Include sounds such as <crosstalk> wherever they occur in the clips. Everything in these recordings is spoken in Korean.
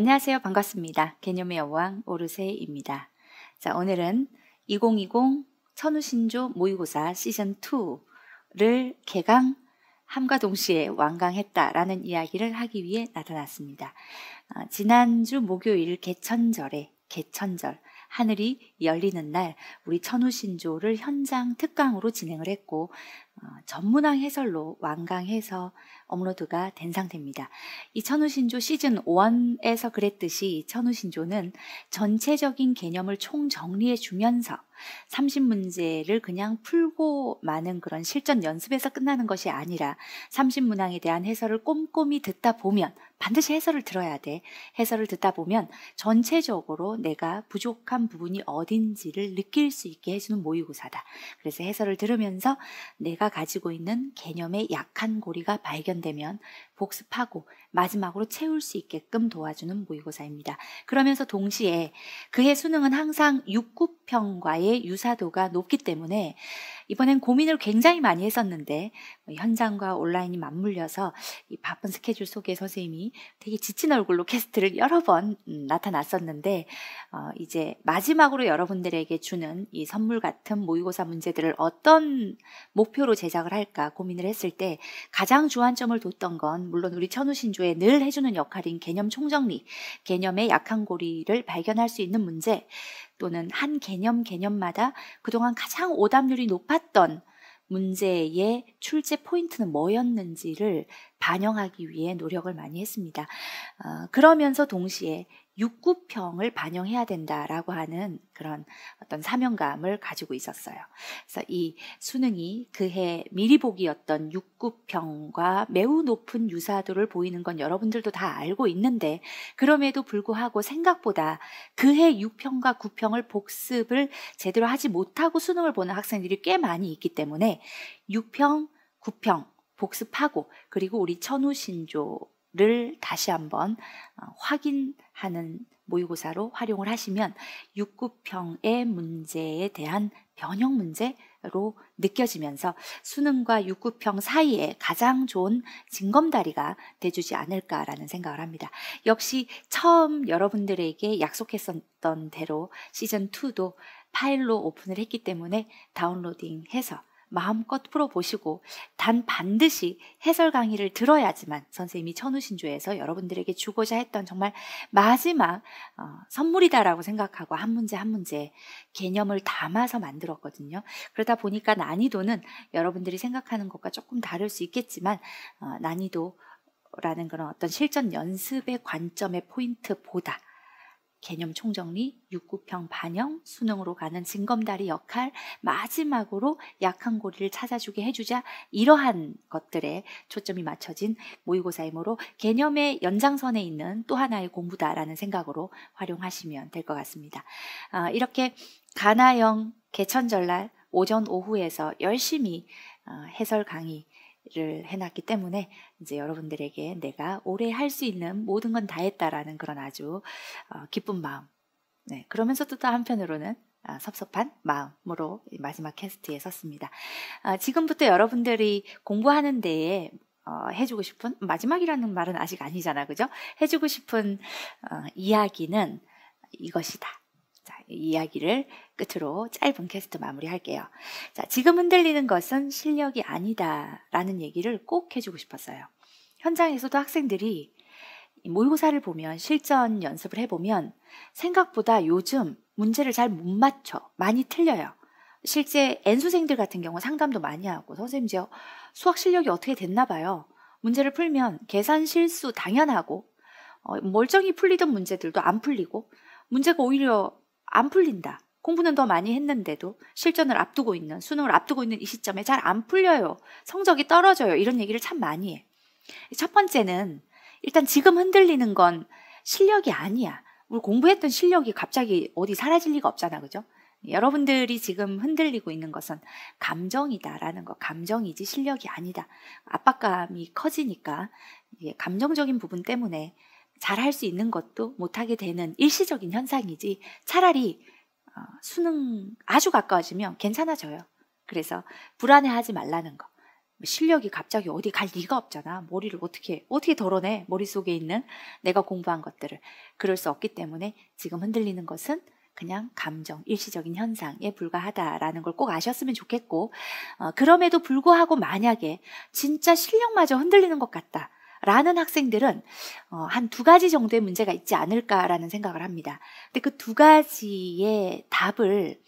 안녕하세요. 반갑습니다. 개념의 여왕 오르세입니다. 자, 오늘은 2020 천우신조 모의고사 시즌2를 개강 함과 동시에 완강했다라는 이야기를 하기 위해 나타났습니다. 어, 지난주 목요일 개천절에 개천절 하늘이 열리는 날 우리 천우신조를 현장 특강으로 진행을 했고 어, 전문왕 해설로 완강해서 업로드가 된 상태입니다. 이 천우신조 시즌 1에서 그랬듯이 천우신조는 전체적인 개념을 총정리해 주면서 30문제를 그냥 풀고 마는 그런 실전 연습에서 끝나는 것이 아니라 30문항에 대한 해설을 꼼꼼히 듣다 보면 반드시 해설을 들어야 돼. 해설을 듣다 보면 전체적으로 내가 부족한 부분이 어딘지를 느낄 수 있게 해주는 모의고사다. 그래서 해설을 들으면서 내가 가지고 있는 개념의 약한 고리가 발견되면 복습하고 마지막으로 채울 수 있게끔 도와주는 모의고사입니다. 그러면서 동시에 그의 수능은 항상 6구평과의 유사도가 높기 때문에 이번엔 고민을 굉장히 많이 했었는데 뭐 현장과 온라인이 맞물려서 이 바쁜 스케줄 속에 선생님이 되게 지친 얼굴로 캐스트를 여러 번 음, 나타났었는데 어, 이제 마지막으로 여러분들에게 주는 이 선물 같은 모의고사 문제들을 어떤 목표로 제작을 할까 고민을 했을 때 가장 주안점을 뒀던 건 물론 우리 천우신조에 늘 해주는 역할인 개념 총정리, 개념의 약한 고리를 발견할 수 있는 문제, 또는 한 개념 개념마다 그동안 가장 오답률이 높았던 문제의 출제 포인트는 뭐였는지를 반영하기 위해 노력을 많이 했습니다. 어, 그러면서 동시에 육구평을 반영해야 된다라고 하는 그런 어떤 사명감을 가지고 있었어요. 그래서 이 수능이 그해 미리 보기였던 육구평과 매우 높은 유사도를 보이는 건 여러분들도 다 알고 있는데 그럼에도 불구하고 생각보다 그해 육평과구평을 복습을 제대로 하지 못하고 수능을 보는 학생들이 꽤 많이 있기 때문에 육평구평 복습하고 그리고 우리 천우신조 를 다시 한번 어, 확인하는 모의고사로 활용을 하시면 육구평의 문제에 대한 변형 문제로 느껴지면서 수능과 육구평 사이에 가장 좋은 징검다리가 돼주지 않을까라는 생각을 합니다. 역시 처음 여러분들에게 약속했었던 대로 시즌2도 파일로 오픈을 했기 때문에 다운로딩해서 마음껏 풀어보시고 단 반드시 해설 강의를 들어야지만 선생님이 천우신조에서 여러분들에게 주고자 했던 정말 마지막 어, 선물이다라고 생각하고 한 문제 한 문제 개념을 담아서 만들었거든요. 그러다 보니까 난이도는 여러분들이 생각하는 것과 조금 다를 수 있겠지만 어, 난이도 라는 그런 어떤 실전 연습의 관점의 포인트보다 개념 총정리, 육구평 반영, 수능으로 가는 징검다리 역할, 마지막으로 약한 고리를 찾아주게 해주자 이러한 것들에 초점이 맞춰진 모의고사 이므로 개념의 연장선에 있는 또 하나의 공부다라는 생각으로 활용하시면 될 것 같습니다. 아, 이렇게 가나형 개천절날 오전 오후에서 열심히 어, 해설 강의 를 해놨기 때문에 이제 여러분들에게 내가 올해 할수 있는 모든 건 다 했다라는 그런 아주 어, 기쁜 마음. 네, 그러면서도 또 한편으로는 아, 섭섭한 마음으로 마지막 캐스트에 섰습니다. 아, 지금부터 여러분들이 공부하는 데에 어, 해주고 싶은 마지막이라는 말은 아직 아니잖아, 그죠? 해주고 싶은 어, 이야기는 이것이다. 이야기를 끝으로 짧은 캐스트 마무리할게요. 자, 지금 흔들리는 것은 실력이 아니다라는 얘기를 꼭 해주고 싶었어요. 현장에서도 학생들이 모의고사를 보면 실전 연습을 해보면 생각보다 요즘 문제를 잘 못 맞춰 많이 틀려요. 실제 N수생들 같은 경우 상담도 많이 하고 선생님 저 수학 실력이 어떻게 됐나 봐요. 문제를 풀면 계산 실수 당연하고 어, 멀쩡히 풀리던 문제들도 안 풀리고 문제가 오히려 안 풀린다. 공부는 더 많이 했는데도 실전을 앞두고 있는 수능을 앞두고 있는 이 시점에 잘 안 풀려요. 성적이 떨어져요. 이런 얘기를 참 많이 해. 첫 번째는 일단 지금 흔들리는 건 실력이 아니야. 우리 공부했던 실력이 갑자기 어디 사라질 리가 없잖아. 그죠? 여러분들이 지금 흔들리고 있는 것은 감정이다라는 거. 감정이지 실력이 아니다. 압박감이 커지니까 감정적인 부분 때문에 잘할수 있는 것도 못하게 되는 일시적인 현상이지 차라리 어, 수능 아주 가까워지면 괜찮아져요. 그래서 불안해하지 말라는 거. 뭐 실력이 갑자기 어디 갈 리가 없잖아. 머리를 어떻게, 어떻게 덜어내? 머릿속에 있는 내가 공부한 것들을. 그럴 수 없기 때문에 지금 흔들리는 것은 그냥 감정, 일시적인 현상에 불과하다라는 걸 꼭 아셨으면 좋겠고, 어, 그럼에도 불구하고 만약에 진짜 실력마저 흔들리는 것 같다. 라는 학생들은 어, 한 두 가지 정도의 문제가 있지 않을까라는 생각을 합니다. 근데 그 두 가지의 답을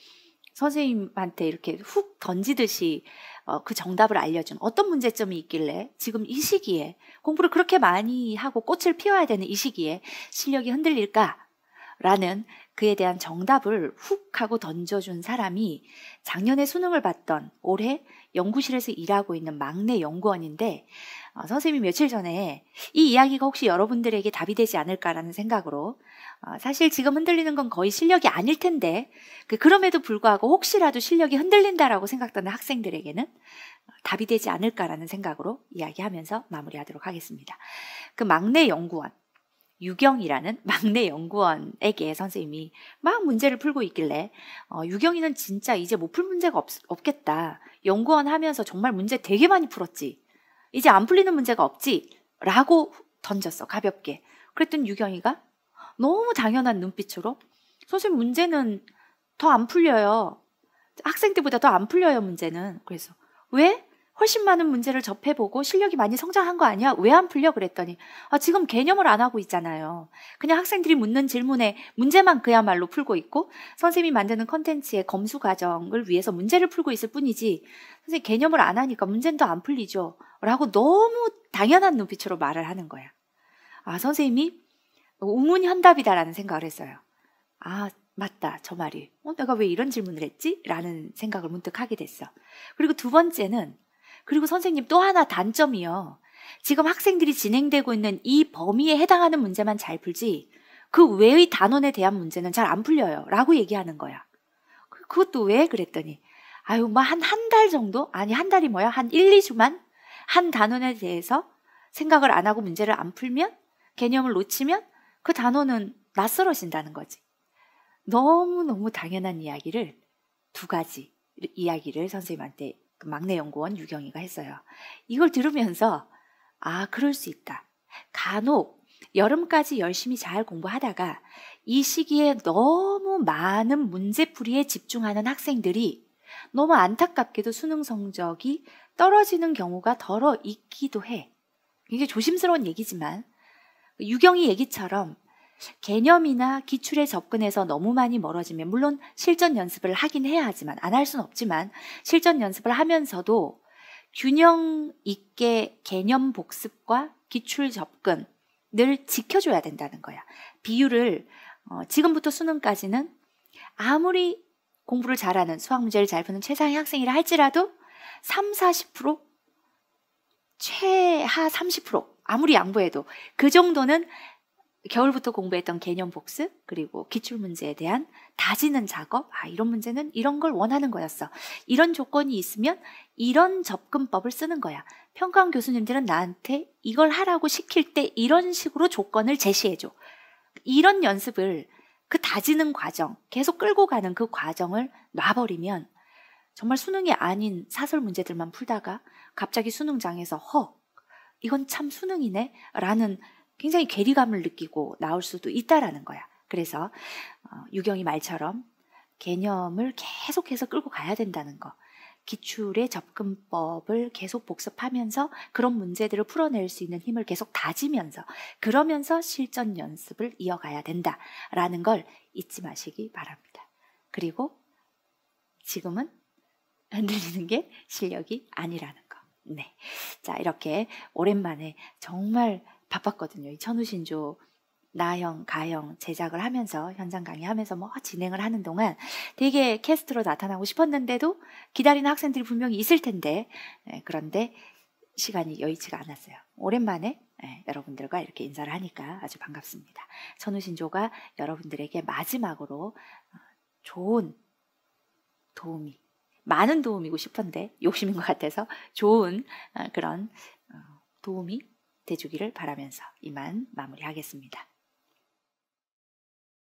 선생님한테 이렇게 훅 던지듯이 어, 그 정답을 알려준 어떤 문제점이 있길래 지금 이 시기에 공부를 그렇게 많이 하고 꽃을 피워야 되는 이 시기에 실력이 흔들릴까? 라는 그에 대한 정답을 훅 하고 던져준 사람이 작년에 수능을 봤던 올해 연구실에서 일하고 있는 막내 연구원인데 어, 선생님이 며칠 전에 이 이야기가 혹시 여러분들에게 답이 되지 않을까라는 생각으로 어, 사실 지금 흔들리는 건 거의 실력이 아닐 텐데 그 그럼에도 불구하고 혹시라도 실력이 흔들린다라고 생각되는 학생들에게는 어, 답이 되지 않을까라는 생각으로 이야기하면서 마무리하도록 하겠습니다. 그 막내 연구원 유경이라는 <laughs> 막내 연구원에게 선생님이 막 문제를 풀고 있길래 어, 유경이는 진짜 이제 못풀 뭐 문제가 없, 없겠다. 연구원 하면서 정말 문제 되게 많이 풀었지. 이제 안 풀리는 문제가 없지. 라고 던졌어, 가볍게. 그랬더니 유경이가 너무 당연한 눈빛으로 선생님 문제는 더 안 풀려요. 학생 때보다 더 안 풀려요, 문제는. 그래서 왜? 훨씬 많은 문제를 접해보고 실력이 많이 성장한 거 아니야? 왜 안 풀려? 그랬더니 아, 지금 개념을 안 하고 있잖아요. 그냥 학생들이 묻는 질문에 문제만 그야말로 풀고 있고 선생님이 만드는 컨텐츠의 검수 과정을 위해서 문제를 풀고 있을 뿐이지 선생님 개념을 안 하니까 문제는 또안 풀리죠. 라고 너무 당연한 눈빛으로 말을 하는 거야. 아, 선생님이 우문현답이다라는 생각을 했어요. 아, 맞다, 저 말이. 어, 내가 왜 이런 질문을 했지? 라는 생각을 문득 하게 됐어. 그리고 두 번째는 그리고 선생님 또 하나 단점이요. 지금 학생들이 진행되고 있는 이 범위에 해당하는 문제만 잘 풀지 그 외의 단원에 대한 문제는 잘 안 풀려요. 라고 얘기하는 거야. 그, 그것도 왜 그랬더니 아유 뭐 한 한 달 정도? 아니 한 달이 뭐야? 한 1, 2주만 한 단원에 대해서 생각을 안 하고 문제를 안 풀면 개념을 놓치면 그단원은 낯설어진다는 거지. 너무너무 당연한 이야기를 두 가지 이야기를 선생님한테 그 막내 연구원 유경이가 했어요. 이걸 들으면서 아 그럴 수 있다. 간혹 여름까지 열심히 잘 공부하다가 이 시기에 너무 많은 문제풀이에 집중하는 학생들이 너무 안타깝게도 수능 성적이 떨어지는 경우가 덜어 있기도 해. 이게 조심스러운 얘기지만 유경이 얘기처럼 개념이나 기출에 접근해서 너무 많이 멀어지면 물론 실전 연습을 하긴 해야 하지만 안 할 수는 없지만 실전 연습을 하면서도 균형 있게 개념 복습과 기출 접근을 지켜줘야 된다는 거야. 비율을 어, 지금부터 수능까지는 아무리 공부를 잘하는 수학 문제를 잘 푸는 최상의 학생이라 할지라도 3, 40% 최하 30% 아무리 양보해도 그 정도는 겨울부터 공부했던 개념 복습 그리고 기출 문제에 대한 다지는 작업 아 이런 문제는 이런 걸 원하는 거였어 이런 조건이 있으면 이런 접근법을 쓰는 거야 평가원 교수님들은 나한테 이걸 하라고 시킬 때 이런 식으로 조건을 제시해줘 이런 연습을 그 다지는 과정 계속 끌고 가는 그 과정을 놔버리면 정말 수능이 아닌 사설 문제들만 풀다가 갑자기 수능장에서 허 이건 참 수능이네 라는 굉장히 괴리감을 느끼고 나올 수도 있다라는 거야. 그래서 어, 유경이 말처럼 개념을 계속해서 끌고 가야 된다는 거. 기출의 접근법을 계속 복습하면서 그런 문제들을 풀어낼 수 있는 힘을 계속 다지면서 그러면서 실전 연습을 이어가야 된다라는 걸 잊지 마시기 바랍니다. 그리고 지금은 흔들리는 게 실력이 아니라는 거. 네. 자, 이렇게 오랜만에 정말 바빴거든요. 이 천우신조 나형, 가형 제작을 하면서 현장 강의하면서 뭐 진행을 하는 동안 되게 캐스트로 나타나고 싶었는데도 기다리는 학생들이 분명히 있을 텐데 예, 그런데 시간이 여의치가 않았어요. 오랜만에 예, 여러분들과 이렇게 인사를 하니까 아주 반갑습니다. 천우신조가 여러분들에게 마지막으로 어, 좋은 도움이 많은 도움이고 싶은데 욕심인 것 같아서 좋은 어, 그런 어, 도움이 돼주기를 바라면서 이만 마무리하겠습니다.